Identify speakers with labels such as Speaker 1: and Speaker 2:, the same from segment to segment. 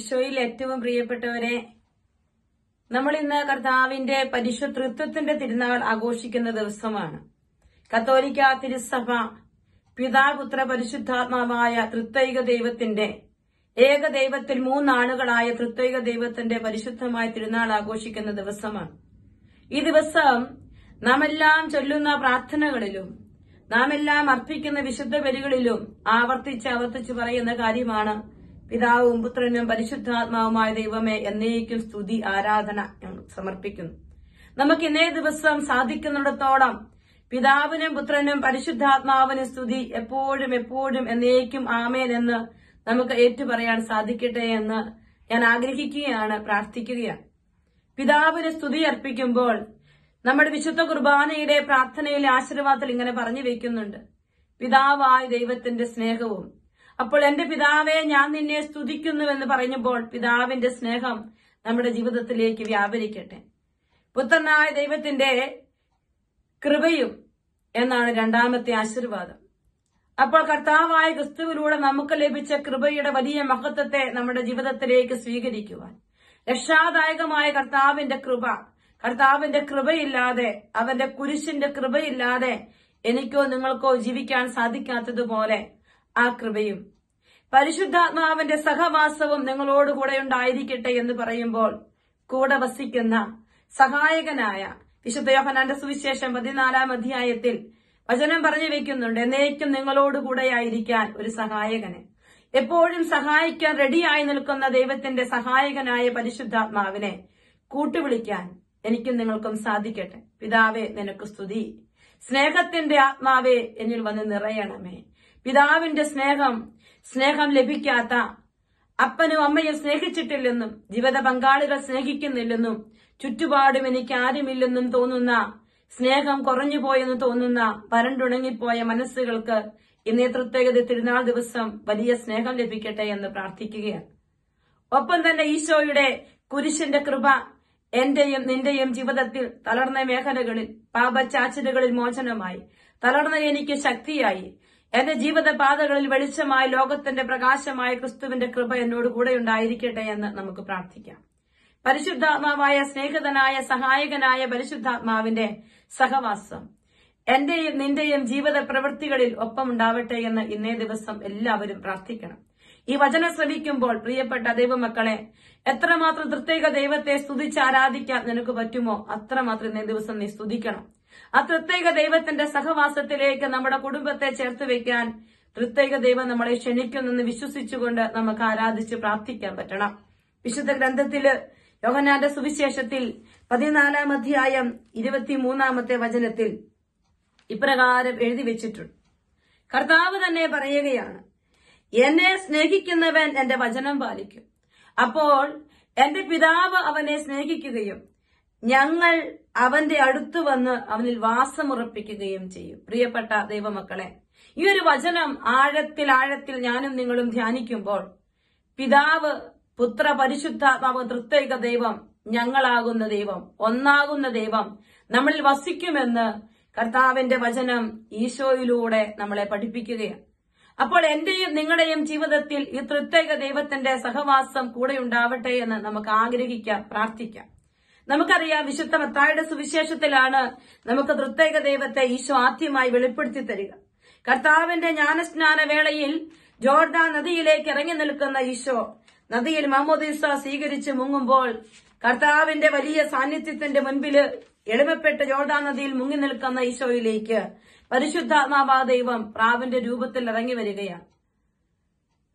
Speaker 1: ഈശോയിൽ ഏറ്റവും പ്രിയപ്പെട്ടവരെ നമ്മൾ ഇന്ന് കർത്താവിന്റെ പരിശു തിരുനാൾ ആഘോഷിക്കുന്ന ദിവസമാണ് കത്തോലിക്ക തിരുസഭ പിതാപുത്ര പരിശുദ്ധാത്മാവായ തൃത്വൈക ദൈവത്തിന്റെ ഏക ദൈവത്തിൽ മൂന്നാളുകളായ തൃത്വൈക ദൈവത്തിന്റെ പരിശുദ്ധമായ തിരുനാൾ ആഘോഷിക്കുന്ന ദിവസമാണ് ഈ ദിവസം നാം എല്ലാം ചൊല്ലുന്ന പ്രാർത്ഥനകളിലും നാം എല്ലാം അർപ്പിക്കുന്ന വിശുദ്ധ ബലികളിലും ആവർത്തിച്ച് ആവർത്തിച്ച് പറയുന്ന കാര്യമാണ് പിതാവും പുത്രനും പരിശുദ്ധാത്മാവുമായ ദൈവമേ എന്നേക്കും സ്തുതി ആരാധന സമർപ്പിക്കുന്നു നമുക്ക് ഇന്നേ ദിവസം സാധിക്കുന്നിടത്തോളം പിതാവിനും പുത്രനും പരിശുദ്ധാത്മാവിനും സ്തുതി എപ്പോഴും എപ്പോഴും എന്നേക്കും ആമേൻ എന്ന് നമുക്ക് ഏറ്റുപറയാൻ സാധിക്കട്ടെ എന്ന് ഞാൻ ആഗ്രഹിക്കുകയാണ് പ്രാർത്ഥിക്കുകയാണ് പിതാവിന് സ്തുതി അർപ്പിക്കുമ്പോൾ നമ്മുടെ വിശുദ്ധ കുർബാനയുടെ പ്രാർത്ഥനയിലെ ആശീർവാദത്തിൽ ഇങ്ങനെ പറഞ്ഞു വയ്ക്കുന്നുണ്ട് പിതാവായ ദൈവത്തിന്റെ സ്നേഹവും അപ്പോൾ എന്റെ പിതാവെ ഞാൻ നിന്നെ സ്തുതിക്കുന്നുവെന്ന് പറഞ്ഞപ്പോൾ പിതാവിന്റെ സ്നേഹം നമ്മുടെ ജീവിതത്തിലേക്ക് വ്യാപരിക്കട്ടെ പുത്രനായ ദൈവത്തിന്റെ കൃപയും എന്നാണ് രണ്ടാമത്തെ ആശീർവാദം അപ്പോൾ കർത്താവായ ക്രിസ്തുവിലൂടെ നമുക്ക് ലഭിച്ച കൃപയുടെ വലിയ മഹത്വത്തെ നമ്മുടെ ജീവിതത്തിലേക്ക് സ്വീകരിക്കുവാൻ രക്ഷാദായകമായ കർത്താവിന്റെ കൃപ കർത്താവിന്റെ കൃപയില്ലാതെ അവന്റെ കുരിശിന്റെ കൃപയില്ലാതെ എനിക്കോ നിങ്ങൾക്കോ ജീവിക്കാൻ സാധിക്കാത്തതുപോലെ ആ കൃപയും പരിശുദ്ധാത്മാവിന്റെ സഹവാസവും നിങ്ങളോടുകൂടെ ഉണ്ടായിരിക്കട്ടെ എന്ന് പറയുമ്പോൾ കൂടെ വസിക്കുന്ന സഹായകനായ വിശുദ്ധ യോഹനാന്റെ സുവിശേഷം പതിനാലാം അധ്യായത്തിൽ വചനം പറഞ്ഞു വെക്കുന്നുണ്ട് എന്നേക്കും നിങ്ങളോടുകൂടെ ആയിരിക്കാൻ ഒരു സഹായകനെ എപ്പോഴും സഹായിക്കാൻ റെഡിയായി നിൽക്കുന്ന ദൈവത്തിന്റെ സഹായകനായ പരിശുദ്ധാത്മാവിനെ കൂട്ടുവിളിക്കാൻ എനിക്കും നിങ്ങൾക്കും സാധിക്കട്ടെ പിതാവെ നിനക്ക് സ്തുതി സ്നേഹത്തിന്റെ ആത്മാവേ എന്നിൽ വന്ന് നിറയണമേ പിതാവിന്റെ സ്നേഹം സ്നേഹം ലഭിക്കാത്ത അപ്പനും അമ്മയും സ്നേഹിച്ചിട്ടില്ലെന്നും ജീവിത പങ്കാളികൾ സ്നേഹിക്കുന്നില്ലെന്നും ചുറ്റുപാടും എനിക്ക് ആരുമില്ലെന്നും തോന്നുന്ന സ്നേഹം പോയെന്ന് തോന്നുന്ന പരണ്ടുണങ്ങിപ്പോയ മനസ്സുകൾക്ക് ഇന്നേ പ്രത്യേകത തിരുനാൾ ദിവസം വലിയ സ്നേഹം ലഭിക്കട്ടെ എന്ന് പ്രാർത്ഥിക്കുകയാണ് ഒപ്പം തന്നെ ഈശോയുടെ കുരിശിന്റെ കൃപ എന്റെയും നിന്റെയും ജീവിതത്തിൽ തളർന്ന മേഖലകളിൽ പാപച്ചാച്ചിലുകളിൽ മോചനമായി തളർന്ന എനിക്ക് ശക്തിയായി എന്റെ ജീവിത പാതകളിൽ വെളിച്ചമായി ലോകത്തിന്റെ പ്രകാശമായ ക്രിസ്തുവിന്റെ കൃപ എന്നോട് കൂടെ ഉണ്ടായിരിക്കട്ടെ എന്ന് നമുക്ക് പ്രാർത്ഥിക്കാം പരിശുദ്ധാത്മാവായ സ്നേഹിതനായ സഹായകനായ പരിശുദ്ധാത്മാവിന്റെ സഹവാസം എന്റെയും നിന്റെയും ജീവിത പ്രവൃത്തികളിൽ ഒപ്പമുണ്ടാവട്ടെ എന്ന് ഇന്നേ ദിവസം എല്ലാവരും പ്രാർത്ഥിക്കണം ഈ വചനം ശ്രവിക്കുമ്പോൾ പ്രിയപ്പെട്ട ദൈവമക്കളെ എത്രമാത്രം പ്രത്യേക ദൈവത്തെ സ്തുതിച്ച് ആരാധിക്കാൻ നിനക്ക് പറ്റുമോ അത്രമാത്രം ഇന്നേ ദിവസം നീ സ്തുതിക്കണം ആ പ്രത്യേക ദൈവത്തിന്റെ സഹവാസത്തിലേക്ക് നമ്മുടെ കുടുംബത്തെ ചേർത്ത് വെക്കാൻ പ്രത്യേക ദൈവം നമ്മളെ ക്ഷണിക്കുന്നെന്ന് വിശ്വസിച്ചുകൊണ്ട് നമുക്ക് ആരാധിച്ച് പ്രാർത്ഥിക്കാൻ പറ്റണം വിശുദ്ധ ഗ്രന്ഥത്തില് യോഹനാന്റെ സുവിശേഷത്തിൽ പതിനാലാം അധ്യായം ഇരുപത്തിമൂന്നാമത്തെ വചനത്തിൽ ഇപ്രകാരം എഴുതി വെച്ചിട്ടുണ്ട് കർത്താവ് തന്നെ പറയുകയാണ് എന്നെ സ്നേഹിക്കുന്നവൻ എന്റെ വചനം പാലിക്കും അപ്പോൾ എന്റെ പിതാവ് അവനെ സ്നേഹിക്കുകയും ഞങ്ങൾ അവന്റെ അടുത്ത് വന്ന് അവനിൽ വാസമുറപ്പിക്കുകയും ചെയ്യും പ്രിയപ്പെട്ട ദൈവമക്കളെ ഈ ഒരു വചനം ആഴത്തിൽ ആഴത്തിൽ ഞാനും നിങ്ങളും ധ്യാനിക്കുമ്പോൾ പിതാവ് പുത്ര പരിശുദ്ധാത്മാവ് തൃത്വൈക ദൈവം ഞങ്ങളാകുന്ന ദൈവം ഒന്നാകുന്ന ദൈവം നമ്മളിൽ വസിക്കുമെന്ന് കർത്താവിന്റെ വചനം ഈശോയിലൂടെ നമ്മളെ പഠിപ്പിക്കുകയാണ് അപ്പോൾ എന്റെയും നിങ്ങളുടെയും ജീവിതത്തിൽ ഈ തൃത്യേക ദൈവത്തിന്റെ സഹവാസം കൂടെ ഉണ്ടാവട്ടെ എന്ന് നമുക്ക് ആഗ്രഹിക്കാം പ്രാർത്ഥിക്കാം നമുക്കറിയാം വിശുദ്ധ മത്തായുടെ സുവിശേഷത്തിലാണ് നമുക്ക് തൃത്യേക ദൈവത്തെ ഈശോ ആദ്യമായി വെളിപ്പെടുത്തി തരിക കർത്താവിന്റെ ജ്ഞാനസ്നാന വേളയിൽ ജോർദ നദിയിലേക്ക് ഇറങ്ങി നിൽക്കുന്ന ഈശോ നദിയിൽ മഹമ്മദീസ സ്വീകരിച്ച് മുങ്ങുമ്പോൾ കർത്താവിന്റെ വലിയ സാന്നിധ്യത്തിന്റെ മുൻപില് എളിമപ്പെട്ട് ജോർദാൻ നദിയിൽ മുങ്ങി നിൽക്കുന്ന ഈശോയിലേക്ക് പരിശുദ്ധാത്മാവാ ദൈവം പ്രാവിന്റെ രൂപത്തിൽ ഇറങ്ങി വരികയാണ്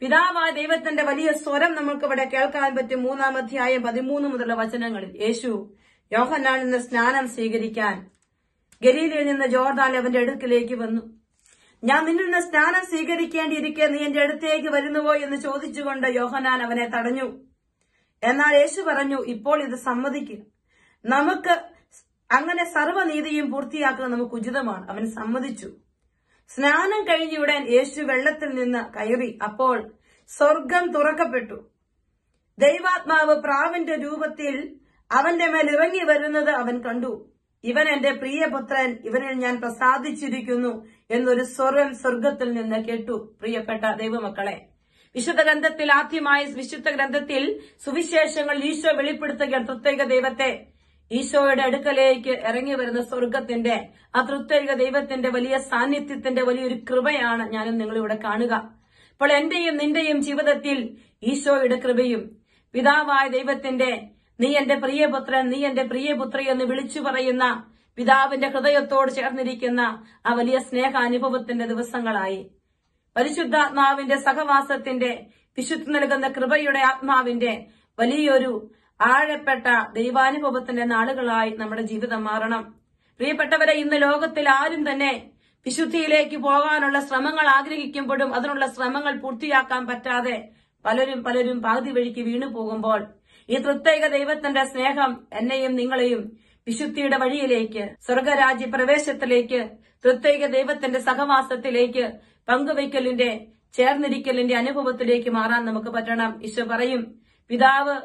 Speaker 1: പിതാവായ ദൈവത്തിന്റെ വലിയ സ്വരം നമുക്ക് ഇവിടെ കേൾക്കാൻ പറ്റും മൂന്നാം പതിമൂന്ന് മുതലുള്ള വചനങ്ങളിൽ യേശു യോഹന്നാൻ നിന്ന് സ്നാനം സ്വീകരിക്കാൻ ഗലീലയിൽ നിന്ന് ജോർദാൻ അവന്റെ അടുക്കിലേക്ക് വന്നു ഞാൻ നിന്നിൽ നിന്ന് സ്നാനം സ്വീകരിക്കേണ്ടിയിരിക്കെ നീ എന്റെ അടുത്തേക്ക് വരുന്നുവോ എന്ന് ചോദിച്ചുകൊണ്ട് യോഹനാൻ അവനെ തടഞ്ഞു എന്നാൽ യേശു പറഞ്ഞു ഇപ്പോൾ ഇത് സമ്മതിക്കുക നമുക്ക് അങ്ങനെ സർവ്വനീതിയും പൂർത്തിയാക്കുന്നത് നമുക്ക് ഉചിതമാണ് അവൻ സമ്മതിച്ചു സ്നാനം കഴിഞ്ഞുവിടാൻ യേശു വെള്ളത്തിൽ നിന്ന് കയറി അപ്പോൾ സ്വർഗം തുറക്കപ്പെട്ടു ദൈവാത്മാവ് പ്രാവിന്റെ രൂപത്തിൽ അവന്റെ മേൽ ഇറങ്ങി വരുന്നത് അവൻ കണ്ടു ഇവൻ എന്റെ പ്രിയപുത്രൻ ഇവനിൽ ഞാൻ പ്രസാദിച്ചിരിക്കുന്നു എന്നൊരു സ്വരം സ്വർഗത്തിൽ നിന്ന് കേട്ടു പ്രിയപ്പെട്ട ദൈവമക്കളെ വിശുദ്ധ ഗ്രന്ഥത്തിൽ ആദ്യമായ വിശുദ്ധ ഗ്രന്ഥത്തിൽ സുവിശേഷങ്ങൾ ഈശോ വെളിപ്പെടുത്തുകയാണ് പ്രത്യേക ദൈവത്തെ ഈശോയുടെ അടുക്കലേക്ക് ഇറങ്ങി വരുന്ന സ്വർഗത്തിന്റെ ആ ദൈവത്തിന്റെ വലിയ സാന്നിധ്യത്തിന്റെ വലിയൊരു കൃപയാണ് ഞാനും നിങ്ങളിവിടെ കാണുക ഇപ്പോൾ എന്റെയും നിന്റെയും ജീവിതത്തിൽ ഈശോയുടെ കൃപയും പിതാവായ ദൈവത്തിന്റെ നീ എന്റെ പ്രിയപുത്രൻ നീ എന്റെ പ്രിയപുത്രി എന്ന് വിളിച്ചു പറയുന്ന പിതാവിന്റെ ഹൃദയത്തോട് ചേർന്നിരിക്കുന്ന ആ വലിയ സ്നേഹാനുഭവത്തിന്റെ ദിവസങ്ങളായി പരിശുദ്ധാത്മാവിന്റെ സഹവാസത്തിന്റെ വിശുദ്ധ നൽകുന്ന കൃപയുടെ ആത്മാവിന്റെ വലിയൊരു ആഴപ്പെട്ട ദൈവാനുഭവത്തിന്റെ നാളുകളായി നമ്മുടെ ജീവിതം മാറണം പ്രിയപ്പെട്ടവരെ ഇന്ന് ലോകത്തിൽ ആരും തന്നെ വിശുദ്ധിയിലേക്ക് പോകാനുള്ള ശ്രമങ്ങൾ ആഗ്രഹിക്കുമ്പോഴും അതിനുള്ള ശ്രമങ്ങൾ പൂർത്തിയാക്കാൻ പറ്റാതെ പലരും പലരും പകുതി വഴിക്ക് വീണു പോകുമ്പോൾ ഈ പ്രത്യേക ദൈവത്തിന്റെ സ്നേഹം എന്നെയും നിങ്ങളെയും വിശുദ്ധിയുടെ വഴിയിലേക്ക് സ്വർഗരാജ്യ പ്രവേശത്തിലേക്ക് പ്രത്യേക ദൈവത്തിന്റെ സഹവാസത്തിലേക്ക് പങ്കുവയ്ക്കലിന്റെ ചേർന്നിരിക്കലിന്റെ അനുഭവത്തിലേക്ക് മാറാൻ നമുക്ക് പറ്റണം ഈശോ പറയും പിതാവ്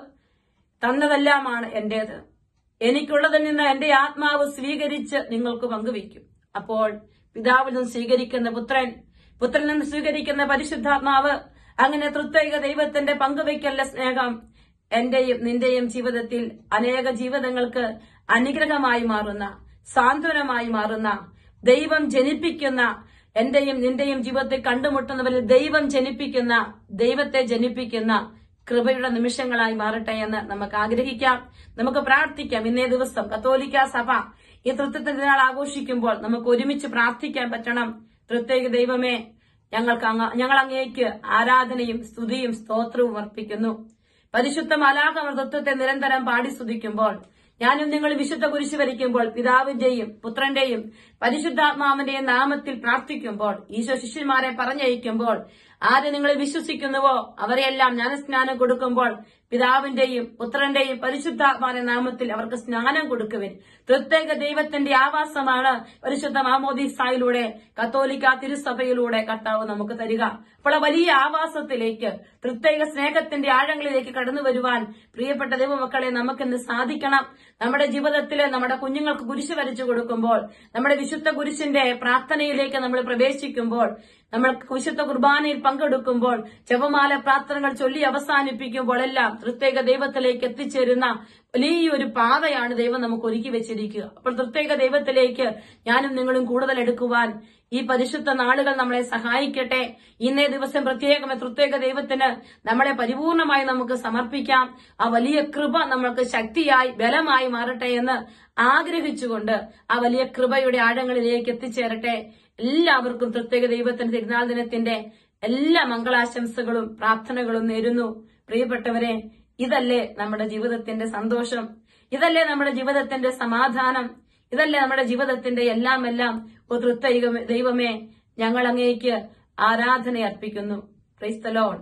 Speaker 1: തന്നതെല്ലാമാണ് എന്റേത് എനിക്കുള്ളതിൽ നിന്ന് എന്റെ ആത്മാവ് സ്വീകരിച്ച് നിങ്ങൾക്ക് പങ്കുവയ്ക്കും അപ്പോൾ പിതാവിൽ നിന്ന് സ്വീകരിക്കുന്ന പുത്രൻ പുത്രനിൽ നിന്ന് സ്വീകരിക്കുന്ന പരിശുദ്ധാത്മാവ് അങ്ങനെ തൃത്വൈക ദൈവത്തിന്റെ പങ്കുവയ്ക്കല്ല സ്നേഹം എന്റെയും നിന്റെയും ജീവിതത്തിൽ അനേക ജീവിതങ്ങൾക്ക് അനുഗ്രഹമായി മാറുന്ന സാന്ത്വനമായി മാറുന്ന ദൈവം ജനിപ്പിക്കുന്ന എന്റെയും നിന്റെയും ജീവിതത്തെ കണ്ടുമുട്ടുന്നവരിൽ ദൈവം ജനിപ്പിക്കുന്ന ദൈവത്തെ ജനിപ്പിക്കുന്ന കൃപയുടെ നിമിഷങ്ങളായി മാറട്ടെ എന്ന് നമുക്ക് ആഗ്രഹിക്കാം നമുക്ക് പ്രാർത്ഥിക്കാം ഇന്നേ ദിവസം കത്തോലിക്ക സഭ ഈ തൃത്വത്തിന്റെ നാൾ ആഘോഷിക്കുമ്പോൾ നമുക്ക് ഒരുമിച്ച് പ്രാർത്ഥിക്കാൻ പറ്റണം പ്രത്യേക ദൈവമേ ഞങ്ങൾക്ക് ഞങ്ങൾ അങ്ങേക്ക് ആരാധനയും സ്തുതിയും സ്തോത്രവും അർപ്പിക്കുന്നു പരിശുദ്ധ മലാഹ തത്വത്തെ നിരന്തരം പാടി സ്തുതിക്കുമ്പോൾ ഞാനും നിങ്ങൾ വിശുദ്ധ കുരിശ് വരിക്കുമ്പോൾ പിതാവിന്റെയും പുത്രന്റെയും പരിശുദ്ധാത്മാവിന്റെയും നാമത്തിൽ പ്രാർത്ഥിക്കുമ്പോൾ ഈശോ ശിഷ്യന്മാരെ പറഞ്ഞയക്കുമ്പോൾ ആര് നിങ്ങൾ വിശ്വസിക്കുന്നുവോ അവരെയെല്ലാം ഞാൻ സ്നാനം കൊടുക്കുമ്പോൾ പിതാവിന്റെയും പുത്രന്റെയും പരിശുദ്ധാത്മാന്റെ നാമത്തിൽ അവർക്ക് സ്നാനം കൊടുക്കുവൻ പ്രത്യേക ദൈവത്തിന്റെ ആവാസമാണ് പരിശുദ്ധ മാമോദീസായിലൂടെ കത്തോലിക്ക തിരുസഭയിലൂടെ കർത്താവ് നമുക്ക് തരിക അപ്പോൾ വലിയ ആവാസത്തിലേക്ക് പ്രത്യേക സ്നേഹത്തിന്റെ ആഴങ്ങളിലേക്ക് കടന്നു വരുവാൻ പ്രിയപ്പെട്ട ദൈവമക്കളെ നമുക്കിന്ന് സാധിക്കണം നമ്മുടെ ജീവിതത്തിൽ നമ്മുടെ കുഞ്ഞുങ്ങൾക്ക് കുരിശ് വരച്ചു കൊടുക്കുമ്പോൾ നമ്മുടെ വിശുദ്ധ കുരിശിന്റെ പ്രാർത്ഥനയിലേക്ക് നമ്മൾ പ്രവേശിക്കുമ്പോൾ നമ്മൾ വിശുദ്ധ കുർബാനയിൽ പങ്കെടുക്കുമ്പോൾ ജപമാല പ്രാർത്ഥനകൾ ചൊല്ലി അവസാനിപ്പിക്കുമ്പോൾ എല്ലാം പ്രത്യേക ദൈവത്തിലേക്ക് എത്തിച്ചേരുന്ന വലിയൊരു പാതയാണ് ദൈവം നമുക്ക് ഒരുക്കി വെച്ചിരിക്കുക അപ്പോൾ പ്രത്യേക ദൈവത്തിലേക്ക് ഞാനും നിങ്ങളും കൂടുതൽ എടുക്കുവാൻ ഈ പരിശുദ്ധ നാളുകൾ നമ്മളെ സഹായിക്കട്ടെ ഇന്നേ ദിവസം പ്രത്യേകം പ്രത്യേക ദൈവത്തിന് നമ്മളെ പരിപൂർണമായി നമുക്ക് സമർപ്പിക്കാം ആ വലിയ കൃപ നമ്മൾക്ക് ശക്തിയായി ബലമായി മാറട്ടെ എന്ന് ആഗ്രഹിച്ചുകൊണ്ട് ആ വലിയ കൃപയുടെ ആഴങ്ങളിലേക്ക് എത്തിച്ചേരട്ടെ എല്ലാവർക്കും പ്രത്യേക ദൈവത്തിന്റെ തിരുനാൾ ദിനത്തിന്റെ എല്ലാ മംഗളാശംസകളും പ്രാർത്ഥനകളും നേരുന്നു പ്രിയപ്പെട്ടവരെ ഇതല്ലേ നമ്മുടെ ജീവിതത്തിന്റെ സന്തോഷം ഇതല്ലേ നമ്മുടെ ജീവിതത്തിന്റെ സമാധാനം ഇതല്ലേ നമ്മുടെ ജീവിതത്തിന്റെ എല്ലാം എല്ലാം തൃത്വ ദൈവമേ ഞങ്ങൾ അങ്ങേക്ക് ആരാധന അർപ്പിക്കുന്നു ക്രൈസ്തലോൺ